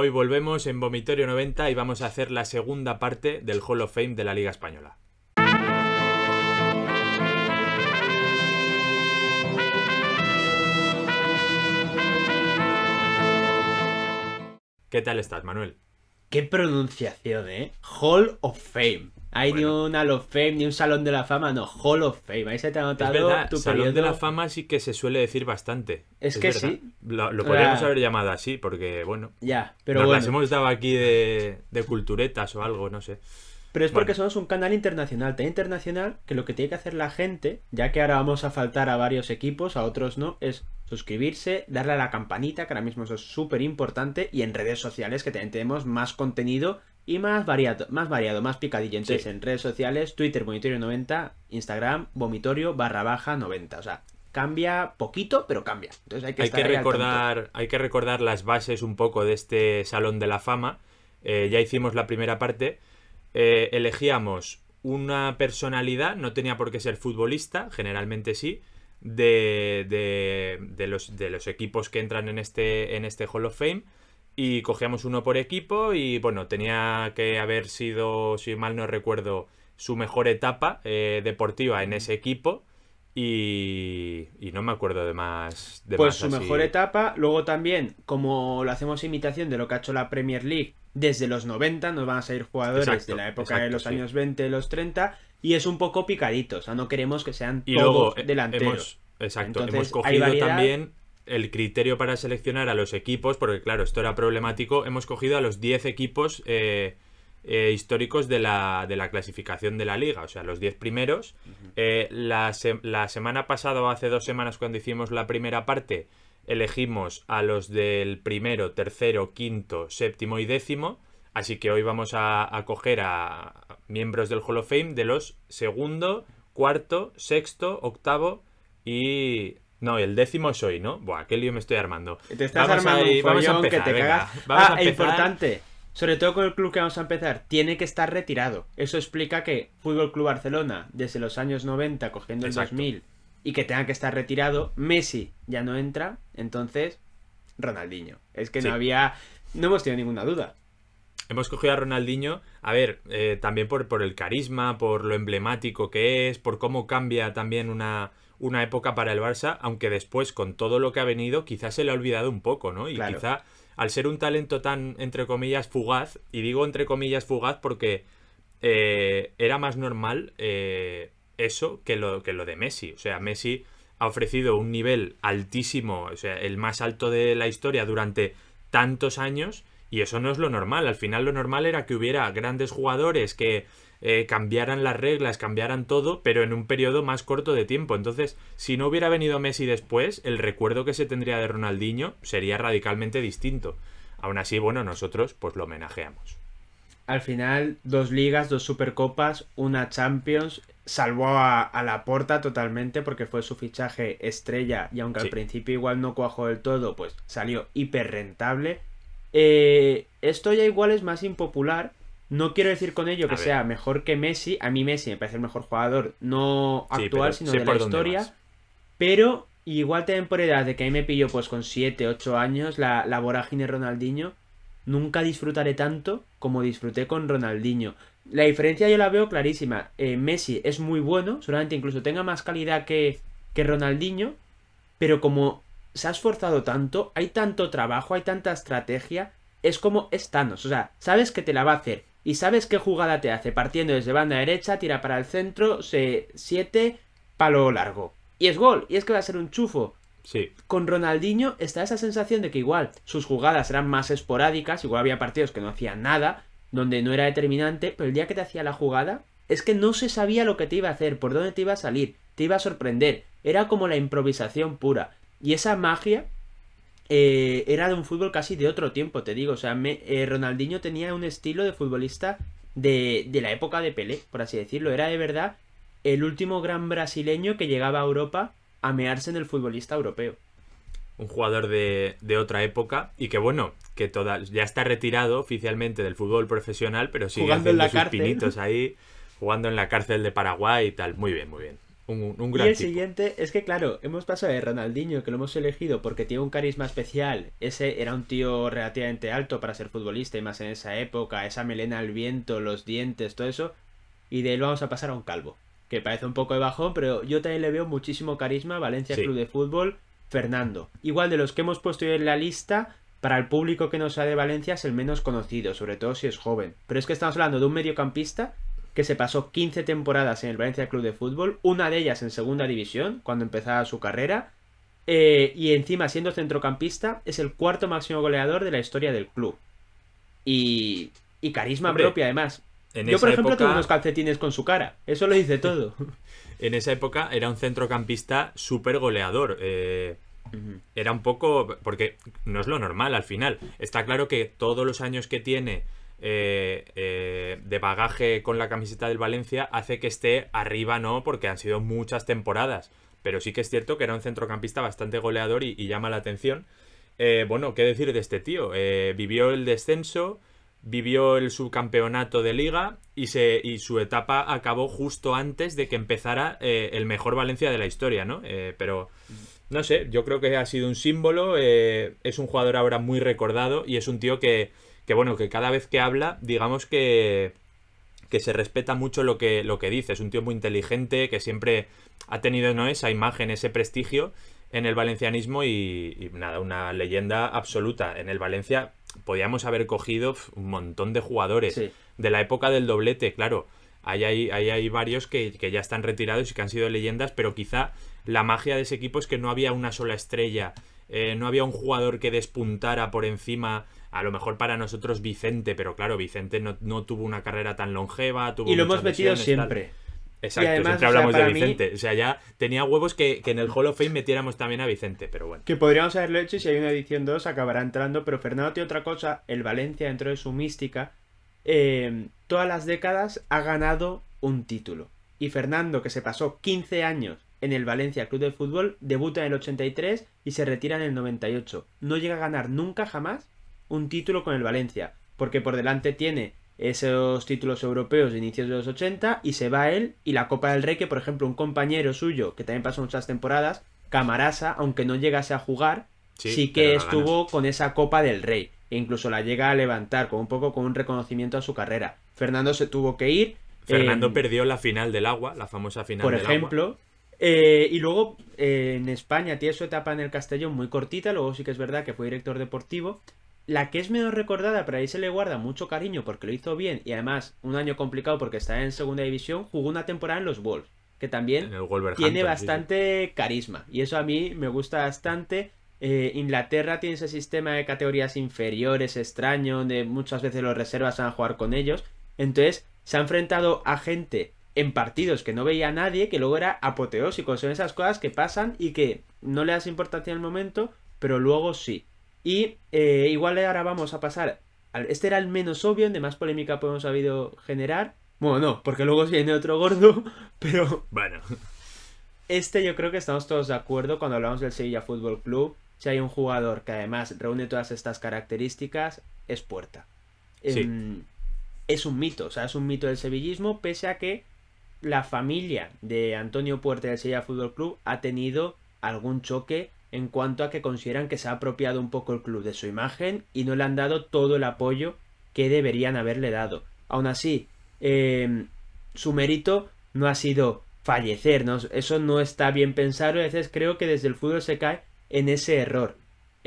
Hoy volvemos en Vomitorio 90 y vamos a hacer la segunda parte del Hall of Fame de la Liga Española. ¿Qué tal estás, Manuel? Qué pronunciación, ¿eh? Hall of Fame. Hay ni un Hall of Fame, ni un Salón de la Fama, no, Hall of Fame. Ahí se te ha notado es verdad, Salón de la Fama sí que se suele decir bastante. Es, que sí. Lo, podríamos haber llamado así, porque bueno. Ya, pero nos las hemos dado aquí de, culturetas o algo, no sé. Pero es porque somos un canal internacional, tan internacional que lo que tiene que hacer la gente, ya que ahora vamos a faltar a varios equipos, a otros no, es suscribirse, darle a la campanita, que ahora mismo eso es súper importante, y en redes sociales que también tenemos más contenido y más variado, más variado, más picadillo. Entonces, en redes sociales, Twitter Vomitorio90, Instagram Vomitorio barra baja 90. O sea, cambia poquito, pero cambia. Entonces hay que, recordar, hay que recordar las bases un poco de este Salón de la Fama. Eh, ya hicimos la primera parte. Eh, elegíamos una personalidad, no tenía por qué ser futbolista, generalmente sí, de, de, los, de los equipos que entran en este, en este Hall of Fame y cogíamos uno por equipo y bueno, tenía que haber sido, si mal no recuerdo, su mejor etapa eh, deportiva en ese equipo. Y, no me acuerdo de más. De pues su mejor etapa. Luego también, como lo hacemos imitación de lo que ha hecho la Premier League desde los 90, nos van a salir jugadores de la época de los años 20, los 30, y es un poco picadito. O sea, no queremos que sean todos luego, eh, delanteros. exacto, hemos cogido también el criterio para seleccionar a los equipos, porque claro, esto era problemático, hemos cogido a los 10 equipos eh, eh, históricos de la, clasificación de la liga, o sea, los 10 primeros. Eh, la, semana pasada o hace dos semanas cuando hicimos la primera parte, elegimos a los del primero, tercero, quinto, séptimo y décimo. Así que hoy vamos a, a coger a miembros del Hall of Fame de los segundo, cuarto, sexto, octavo y no, el décimo soy, ¿no? Buah, qué lío me estoy armando. Te estás armando que te cagas. ah, importante. Sobre todo con el club que vamos a empezar, tiene que estar retirado. Eso explica que Fútbol Club Barcelona, desde los años 90, cogiendo el 2000, y que tenga que estar retirado, Messi ya no entra, entonces Ronaldinho. Es que no había. No hemos tenido ninguna duda. Hemos cogido a Ronaldinho, a ver, eh, también por, por el carisma, por lo emblemático que es, por cómo cambia también una, una época para el Barça, aunque después, con todo lo que ha venido, quizás se le ha olvidado un poco, ¿no? Y quizá al ser un talento tan, entre comillas, fugaz, y digo entre comillas fugaz porque eh, era más normal eh, eso que lo, que lo de Messi. O sea, Messi ha ofrecido un nivel altísimo, o sea, el más alto de la historia durante tantos años, y eso no es lo normal. Al final lo normal era que hubiera grandes jugadores que eh, cambiaran las reglas, cambiaran todo, pero en un periodo más corto de tiempo. Entonces, si no hubiera venido Messi después, el recuerdo que se tendría de Ronaldinho sería radicalmente distinto. Aún así, bueno, nosotros pues lo homenajeamos. Al final, dos ligas, dos supercopas, una Champions, salvó a, la porta totalmente porque fue su fichaje estrella y aunque al principio igual no cuajó del todo, pues salió hiper rentable. Eh, esto ya igual es más impopular, no quiero decir con ello que sea mejor que Messi. A mí Messi me parece el mejor jugador, no actual, sino de la historia. Pero igual también por edad, de que a me pillo pues con 7, 8 años la, la vorágine Ronaldinho. Nunca disfrutaré tanto como disfruté con Ronaldinho. La diferencia yo la veo clarísima. Eh, Messi es muy bueno, solamente incluso tenga más calidad que, que Ronaldinho, pero como se ha esforzado tanto, hay tanto trabajo, hay tanta estrategia, es como es Thanos. O sea, sabes que te la va a hacer, ¿Y sabes qué jugada te hace? Partiendo desde banda derecha, tira para el centro, se siete, palo largo. Y es gol, y es que va a ser un chufo. Sí. Con Ronaldinho está esa sensación de que igual sus jugadas eran más esporádicas, igual había partidos que no hacían nada, donde no era determinante, pero el día que te hacía la jugada, es que no se sabía lo que te iba a hacer, por dónde te iba a salir, te iba a sorprender, era como la improvisación pura. Y esa magia eh, era de un fútbol casi de otro tiempo, te digo. O sea, eh, Ronaldinho tenía un estilo de futbolista de, de, la época de Pelé, por así decirlo. Era de verdad el último gran brasileño que llegaba a Europa a mearse en el futbolista europeo. Un jugador de, de otra época y que bueno, que toda, ya está retirado oficialmente del fútbol profesional, pero sigue haciendo sus pinitos ahí, jugando en la cárcel de Paraguay y tal. Muy bien, muy bien. Un, y el siguiente es que, claro, hemos pasado de Ronaldinho, que lo hemos elegido porque tiene un carisma especial. Ese era un tío relativamente alto para ser futbolista y más en esa época, esa melena al viento, los dientes, todo eso. Y de él vamos a pasar a un calvo, que parece un poco de bajón, pero yo también le veo muchísimo carisma. Valencia Club de Fútbol, Fernando. Igual de los que hemos puesto en la lista, para el público que nos ha de Valencia es el menos conocido, sobre todo si es joven. Pero es que estamos hablando de un mediocampista que se pasó 15 temporadas en el Valencia Club de Fútbol, una de ellas en segunda división, cuando empezaba su carrera, eh, y encima siendo centrocampista, es el cuarto máximo goleador de la historia del club. Y, y carisma propia, además. Yo, por ejemplo, época... unos calcetines con su cara, eso lo dice todo. en esa época era un centrocampista súper goleador. Eh, era un poco, porque no es lo normal al final. Está claro que todos los años que tiene eh, eh, de bagaje con la camiseta del Valencia hace que esté arriba, no, porque han sido muchas temporadas. Pero sí que es cierto que era un centrocampista bastante goleador y, llama la atención. Eh, bueno, ¿qué decir de este tío? vivió el descenso, vivió el subcampeonato de liga y, su etapa acabó justo antes de que empezara el mejor Valencia de la historia, ¿no? pero no sé, yo creo que ha sido un símbolo, es un jugador ahora muy recordado y es un tío que que bueno, que cada vez que habla, digamos que que se respeta mucho lo que, lo que dice. Es un tío muy inteligente, que siempre ha tenido ¿no? esa imagen, ese prestigio en el valencianismo y, nada, una leyenda absoluta. En el Valencia podíamos haber cogido un montón de jugadores de la época del doblete, claro. Ahí hay, hay varios que, ya están retirados y que han sido leyendas, pero quizá la magia de ese equipo es que no había una sola estrella, eh, no había un jugador que despuntara por encima a lo mejor para nosotros Vicente, pero claro, Vicente no, tuvo una carrera tan longeva. y lo hemos metido siempre. Exacto, siempre hablamos de Vicente. O sea, ya tenía huevos que, en el Hall of Fame metiéramos también a Vicente, pero bueno. Que podríamos haberlo hecho y si hay una edición 2 acabará entrando, pero Fernando tiene otra cosa. El Valencia, dentro de su mística, em, todas las décadas ha ganado un título. Y Fernando, que se pasó 15 años en el Valencia Club de Fútbol, debuta en el 83 y se retira en el 98. No llega a ganar nunca jamás un título con el Valencia, porque por delante tiene esos títulos europeos de inicios de los 80 y se va él y la Copa del Rey, que por ejemplo un compañero suyo, que también pasó muchas temporadas, Camarasa, aunque no llegase a jugar, sí, que estuvo con esa Copa del Rey e incluso la llega a levantar con un poco con un reconocimiento a su carrera. Fernando se tuvo que ir. Fernando em, perdió la final del agua, la famosa final por del ejemplo, eh, y luego eh, en España tiene su etapa en el Castellón muy cortita, luego sí que es verdad que fue director deportivo, la que es menos recordada, pero ahí se le guarda mucho cariño porque lo hizo bien y además un año complicado porque está en segunda división, jugó una temporada en los Wolves, que también tiene bastante carisma. Y eso a mí me gusta bastante. Eh, Inglaterra tiene ese sistema de categorías inferiores extraño, donde muchas veces los reservas van a jugar con ellos. Entonces se ha enfrentado a gente en partidos que no veía a nadie, que luego era apoteósico. Son esas cosas que pasan y que no le das importancia en el momento, pero luego sí. Y eh, igual ahora vamos a pasar. Este era el menos obvio, De más polémica podemos habido generar. Bueno, no, porque luego viene otro gordo, pero. Bueno. Este yo creo que estamos todos de acuerdo cuando hablamos del Sevilla Fútbol Club. Si hay un jugador que además reúne todas estas características, es Puerta. Em, es un mito, o sea, es un mito del sevillismo, pese a que la familia de Antonio Puerta del Sevilla Fútbol Club ha tenido algún choque en cuanto a que consideran que se ha apropiado un poco el club de su imagen y no le han dado todo el apoyo que deberían haberle dado. Aún así, em, su mérito no ha sido fallecernos, eso no está bien pensado, a veces creo que desde el fútbol se cae en ese error.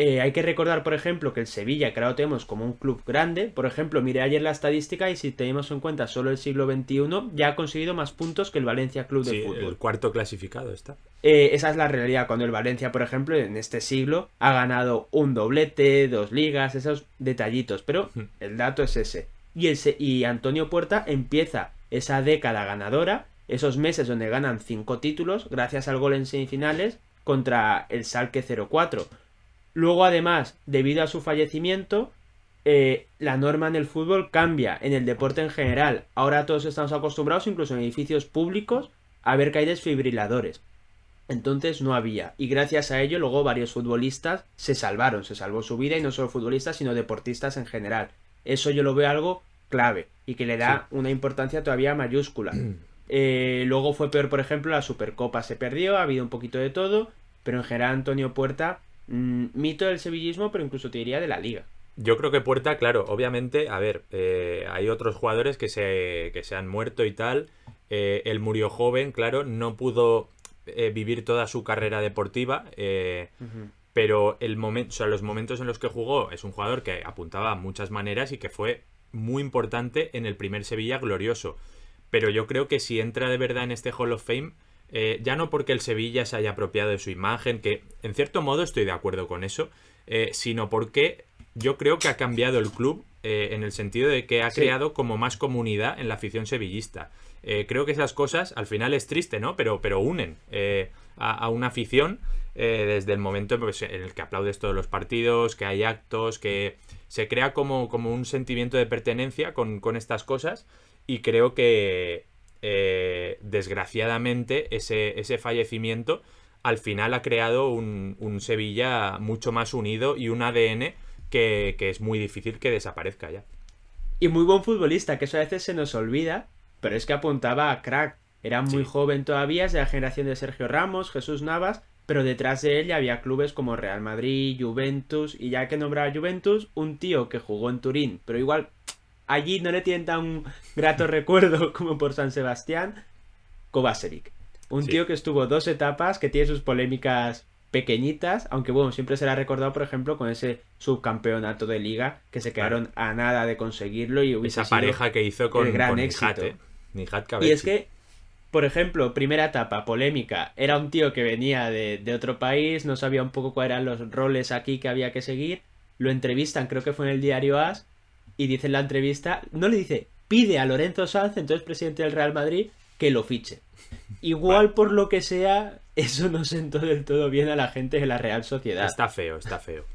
Eh, hay que recordar, por ejemplo, que el Sevilla, que ahora lo tenemos como un club grande, por ejemplo, mire ayer la estadística y si tenemos en cuenta solo el siglo XXI, ya ha conseguido más puntos que el Valencia Club de Fútbol. El cuarto clasificado está. Eh, esa es la realidad, cuando el Valencia, por ejemplo, en este siglo ha ganado un doblete, dos ligas, esos detallitos, pero el dato es ese. Y, y Antonio Puerta empieza esa década ganadora, esos meses donde ganan cinco títulos, gracias al gol en semifinales contra el Salque 04 Luego, además, debido a su fallecimiento, eh, la norma en el fútbol cambia, en el deporte en general. Ahora todos estamos acostumbrados, incluso en edificios públicos, a ver que hay desfibriladores. Entonces no había. Y gracias a ello, luego varios futbolistas se salvaron, se salvó su vida, y no solo futbolistas, sino deportistas en general. Eso yo lo veo algo clave y que le da una importancia todavía mayúscula. Eh, luego fue peor, por ejemplo, la Supercopa se perdió, ha habido un poquito de todo, pero en general Antonio Puerta Mm, mito del sevillismo, pero incluso te diría de la liga. Yo creo que Puerta, claro, obviamente, a ver, eh, hay otros jugadores que se, que se han muerto y tal. Eh, él murió joven, claro, no pudo eh, vivir toda su carrera deportiva. Pero el momento, los momentos en los que jugó es un jugador que apuntaba a muchas maneras y que fue muy importante en el primer Sevilla glorioso. Pero yo creo que si entra de verdad en este Hall of Fame, eh, ya no porque el Sevilla se haya apropiado de su imagen, que en cierto modo estoy de acuerdo con eso, eh, sino porque yo creo que ha cambiado el club eh, en el sentido de que ha creado como más comunidad en la afición sevillista. creo que esas cosas al final es triste, ¿no? Pero, pero unen a, una afición desde el momento pues, en el que aplaudes todos los partidos, que hay actos, que se crea como, como un sentimiento de pertenencia con, con estas cosas y creo que, eh, desgraciadamente ese, ese, fallecimiento al final ha creado un, Sevilla mucho más unido y un ADN que, es muy difícil que desaparezca ya. Y muy buen futbolista, que eso a veces se nos olvida, pero es que apuntaba a crack. Era muy joven todavía, es de la generación de Sergio Ramos, Jesús Navas, pero detrás de él había clubes como Real Madrid, Juventus, y ya que nombraba Juventus, un tío que jugó en Turín, pero igual allí no le tienen tan grato recuerdo como por San Sebastián, Kovacevic. Un tío que estuvo dos etapas, que tiene sus polémicas pequeñitas, aunque bueno, siempre será recordado, por ejemplo, con ese subcampeonato de liga que se quedaron a nada de conseguirlo y hubiese esa pareja que hizo con el gran éxito. ¿eh? y es que, por ejemplo, primera etapa polémica, era un tío que venía de, de otro país, no sabía un poco cuáles eran los roles aquí que había que seguir, lo entrevistan, creo que fue en el diario As, y dice en la entrevista, no le dice, pide a Lorenzo Sanz, entonces presidente del Real Madrid, que lo fiche. Igual por lo que sea, eso no sentó del todo bien a la gente de la Real Sociedad. Está feo, está feo.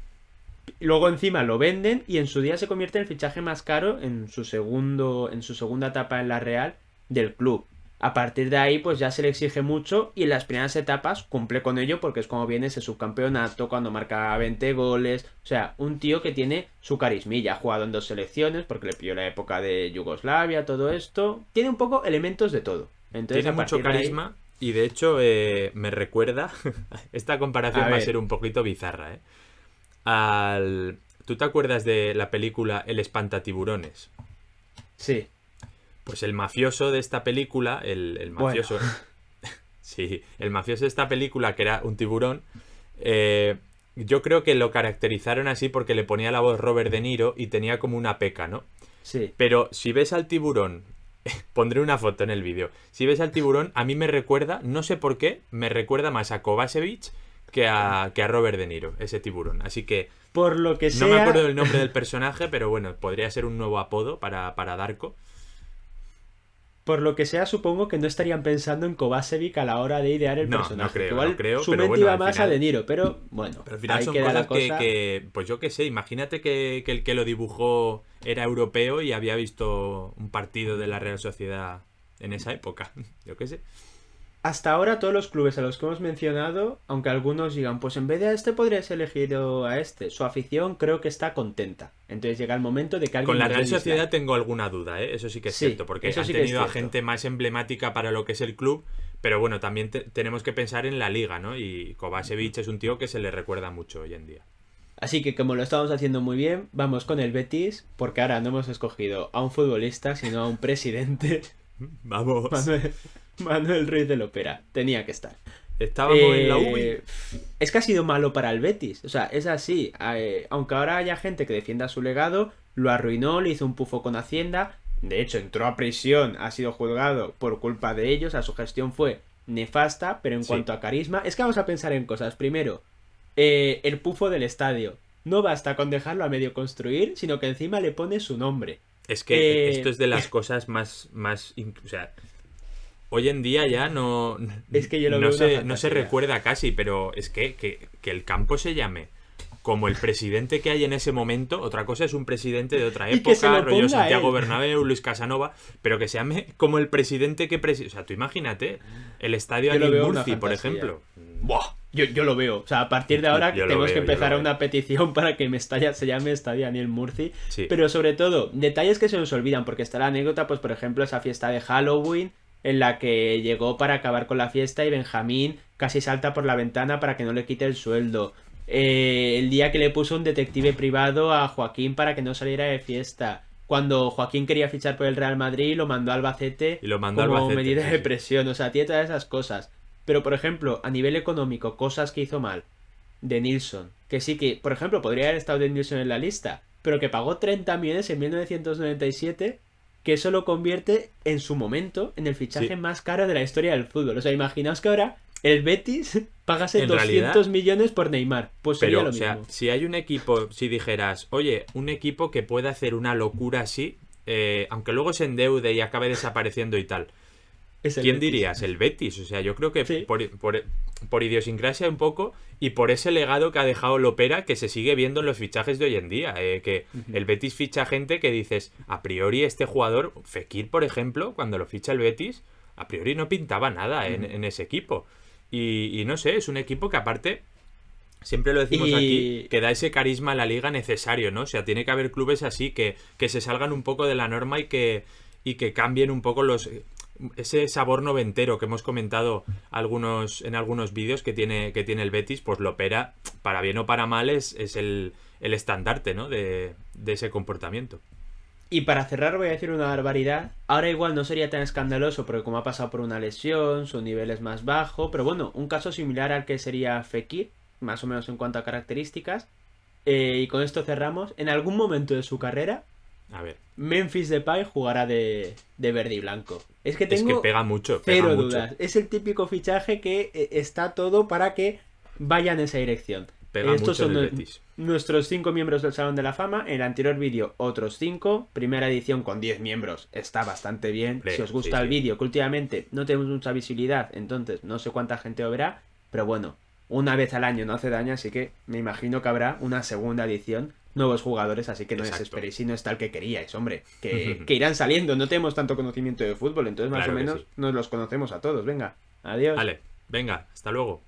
Luego encima lo venden y en su día se convierte en el fichaje más caro en su segundo en su segunda etapa en la Real del club. A partir de ahí, pues ya se le exige mucho y en las primeras etapas cumple con ello porque es como viene ese subcampeonato, cuando marca 20 goles. O sea, un tío que tiene su carismilla, ha jugado en dos selecciones porque le pilló la época de Yugoslavia, todo esto. Tiene un poco elementos de todo. tiene mucho carisma y de hecho eh, me recuerda, esta comparación va a ser un poquito bizarra, ¿eh? Al... ¿Tú te acuerdas de la película El espantatiburones? Sí. Pues el mafioso de esta película, el, mafioso. sí, el mafioso de esta película, que era un tiburón, eh, yo creo que lo caracterizaron así porque le ponía la voz Robert De Niro y tenía como una peca, ¿no? Sí. Pero si ves al tiburón, pondré una foto en el vídeo. Si ves al tiburón, a mí me recuerda, no sé por qué, me recuerda más a Kovacevic que a, que a Robert De Niro, ese tiburón. Así que. Por lo que sea. No me acuerdo del nombre del personaje, pero bueno, podría ser un nuevo apodo para, para Darko. Por lo que sea, supongo que no estarían pensando en Kovacevic a la hora de idear el personaje. No creo, creo, su mente iba más a De Niro, pero bueno. Pero al final son cosas pues yo qué sé, imagínate que, que el que lo dibujó era europeo y había visto un partido de la Real Sociedad en esa época. Yo qué sé. Hasta ahora todos los clubes a los que hemos mencionado, aunque algunos digan, pues en vez de a este podrías elegir a este, su afición creo que está contenta. Entonces llega el momento de que alguien... Con la Real Sociedad tengo alguna duda, ¿eh? eso sí que es cierto, porque han tenido a gente más emblemática para lo que es el club, pero bueno, también tenemos que pensar en la liga, ¿no? Y Kovacevic es un tío que se le recuerda mucho hoy en día. Así que como lo estamos haciendo muy bien, vamos con el Betis, porque ahora no hemos escogido a un futbolista, sino a un presidente. vamos. Manuel Ruiz de Lopera. Tenía que estar. Estábamos en la U. Eh, es que ha sido malo para el Betis. O sea, es así. Eh, aunque ahora haya gente que defienda su legado, lo arruinó, le hizo un pufo con Hacienda. De hecho, entró a prisión, ha sido juzgado por culpa de ellos. A su gestión fue nefasta, pero en cuanto a carisma, es que vamos a pensar en cosas. Primero, eh, el pufo del estadio. No basta con dejarlo a medio construir, sino que encima le pone su nombre. Es que esto es de las cosas más, más. O sea, hoy en día ya no. Es que no, se, no se recuerda casi, pero es que, el campo se llame como el presidente que hay en ese momento. Otra cosa es un presidente de otra época, rollo Santiago Bernabéu, Luis Casanova, pero que se llame como el presidente que preside. O sea, tú imagínate el estadio de Murci, por ejemplo. ¡Buah! Yo, lo veo. O sea, a partir de ahora tenemos que empezar una petición para que me se llame Estadio Daniel Murci. Sí. Pero sobre todo, detalles que se nos olvidan, porque está la anécdota, pues por ejemplo, esa fiesta de Halloween, en la que llegó para acabar con la fiesta y Benjamín casi salta por la ventana para que no le quite el sueldo. Eh, el día que le puso un detective privado a Joaquín para que no saliera de fiesta. Cuando Joaquín quería fichar por el Real Madrid, lo mandó a Albacete y lo mandó como medida de presión. O sea, tiene todas esas cosas. Pero, por ejemplo, a nivel económico, cosas que hizo mal. De Nilsson. Que sí que, por ejemplo, podría haber estado de Nilsson en la lista. Pero que pagó 30 millones en 1997 que eso lo convierte en su momento en el fichaje más caro de la historia del fútbol. O sea, imaginaos que ahora el Betis pagase 200 millones por Neymar. Pues sería lo mismo. O sea, si hay un equipo, si dijeras, oye, un equipo que puede hacer una locura así, eh, aunque luego se endeude y acabe desapareciendo y tal. ¿Quién dirías? El Betis. O sea, yo creo que por, idiosincrasia un poco y por ese legado que ha dejado Lopera que se sigue viendo en los fichajes de hoy en día. Eh, que el Betis ficha gente que dices, a priori este jugador, Fekir por ejemplo, cuando lo ficha el Betis, a priori no pintaba nada en, ese equipo. Y, no sé, es un equipo que aparte, siempre lo decimos aquí, que da ese carisma a la liga necesario, ¿no? O sea, tiene que haber clubes así que, que se salgan un poco de la norma y que, y que cambien un poco los ese sabor noventero que hemos comentado algunos, en algunos vídeos que tiene, que tiene el Betis, pues lo opera para bien o para mal, es, el, estandarte ¿no? de, ese comportamiento. Y para cerrar voy a decir una barbaridad. Ahora igual no sería tan escandaloso porque como ha pasado por una lesión, su nivel es más bajo, pero bueno, un caso similar al que sería Fekir, más o menos en cuanto a características. Eh, y con esto cerramos. En algún momento de su carrera, a ver. Memphis Depay jugará de, verde y blanco. Es que tengo. Es que pega mucho. Pero dudas. Es el típico fichaje que eh, está todo para que vaya en esa dirección. Pero Estos son nuestros cinco miembros del Salón de la Fama. En el anterior vídeo, otros cinco. Primera edición con 10 miembros. Está bastante bien. si os gusta el vídeo, que últimamente no tenemos mucha visibilidad, entonces no sé cuánta gente lo verá. Pero bueno, una vez al año no hace daño, así que me imagino que habrá una segunda edición nuevos jugadores, así que no desesperéis si no está el que queríais, hombre, que, irán saliendo, no tenemos tanto conocimiento de fútbol, entonces más o menos nos los conocemos a todos, venga, adiós. Vale, venga, hasta luego.